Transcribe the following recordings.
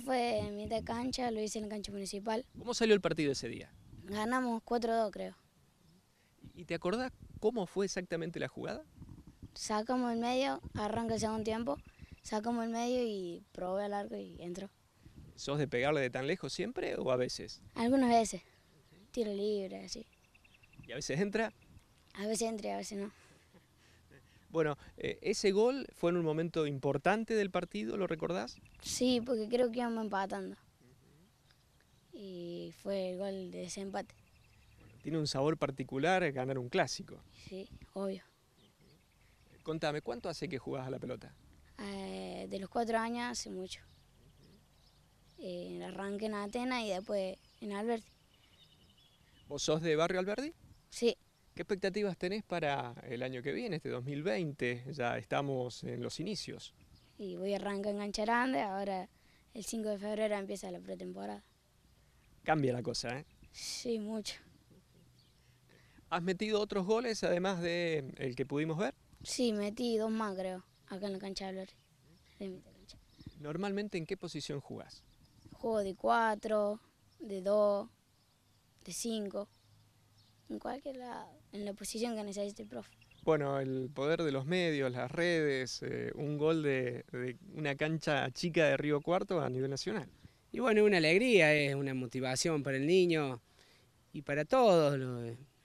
fue en mitad de cancha, lo hice en el cancha municipal. ¿Cómo salió el partido ese día? Ganamos 4-2 creo. ¿Y te acordás cómo fue exactamente la jugada? Sacamos el medio, arranca el segundo tiempo, sacamos el medio y probé al largo y entro ¿Sos de pegarle de tan lejos siempre o a veces? Algunas veces, tiro libre, así. ¿Y a veces entra? A veces entra y a veces no. Bueno, eh, ese gol fue en un momento importante del partido, ¿lo recordás? Sí, porque creo que íbamos empatando. Y fue el gol de desempate. tiene un sabor particular ganar un clásico. Sí, obvio. Contame, ¿cuánto hace que jugás a la pelota? Eh, de los cuatro años hace mucho. Eh, el arranque en Atenas y después en Alberti. ¿Vos sos de Barrio Alberdi? Sí. ¿Qué expectativas tenés para el año que viene, este 2020? Ya estamos en los inicios. Y voy a arrancar en Cancha Grande, ahora el 5 de febrero empieza la pretemporada. Cambia la cosa, ¿eh? Sí, mucho. ¿Has metido otros goles además de el que pudimos ver? Sí, metí dos más creo, acá en la cancha de cancha. ¿Normalmente en qué posición jugás? Juego de 4, de 2, de 5 en cualquier lado, en la posición que necesita el profe. Bueno, el poder de los medios, las redes, eh, un gol de, una cancha chica de Río Cuarto a nivel nacional. Y bueno, es una alegría, es eh, una motivación para el niño y para todos.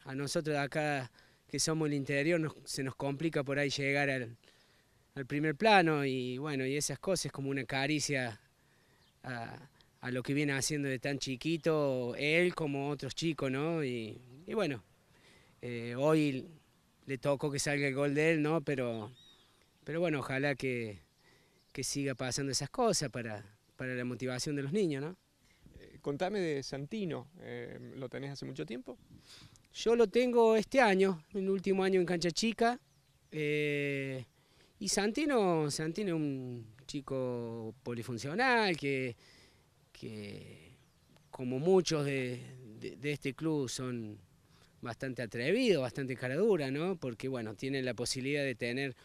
a nosotros de acá que somos el interior se nos complica por ahí llegar al, primer plano y bueno, y esas cosas como una caricia a, lo que viene haciendo de tan chiquito él como otros chicos, ¿no? Y bueno, eh, hoy le tocó que salga el gol de él, ¿no? Pero, pero bueno, ojalá que, que siga pasando esas cosas para, para la motivación de los niños, ¿no? Eh, contame de Santino, eh, ¿lo tenés hace mucho tiempo? Yo lo tengo este año, el último año en Cancha Chica. y Santino, Santino es un chico polifuncional que, como muchos de este club, son bastante atrevido, bastante caradura, ¿no? Porque, bueno, tiene la posibilidad de tener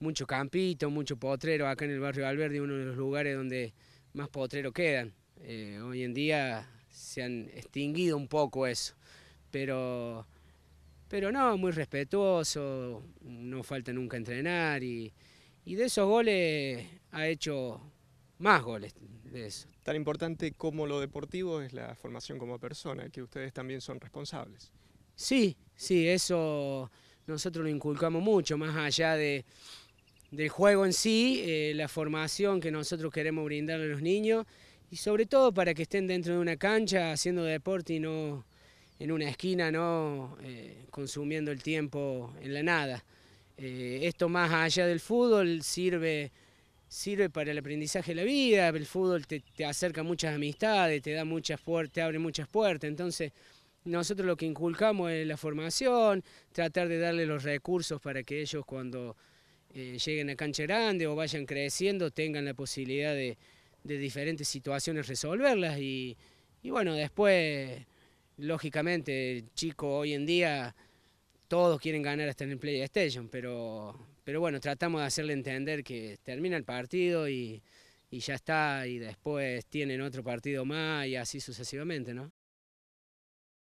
mucho campito, mucho potrero acá en el barrio Valverde, uno de los lugares donde más potrero quedan. Eh, hoy en día se han extinguido un poco eso, pero, pero no, muy respetuoso, no falta nunca entrenar y, y de esos goles ha hecho más goles de eso. Tan importante como lo deportivo es la formación como persona, que ustedes también son responsables. Sí, sí, eso nosotros lo inculcamos mucho, más allá de, del juego en sí, eh, la formación que nosotros queremos brindarle a los niños y sobre todo para que estén dentro de una cancha haciendo deporte y no en una esquina, no eh, consumiendo el tiempo en la nada. Eh, esto más allá del fútbol sirve, sirve para el aprendizaje de la vida, el fútbol te, te acerca muchas amistades, te, da muchas te abre muchas puertas, entonces... Nosotros lo que inculcamos es la formación, tratar de darle los recursos para que ellos cuando eh, lleguen a cancha grande o vayan creciendo tengan la posibilidad de, diferentes situaciones resolverlas y, bueno, después, lógicamente, chico hoy en día todos quieren ganar hasta en el PlayStation, pero, pero bueno, tratamos de hacerle entender que termina el partido y ya está, y después tienen otro partido más y así sucesivamente, ¿no?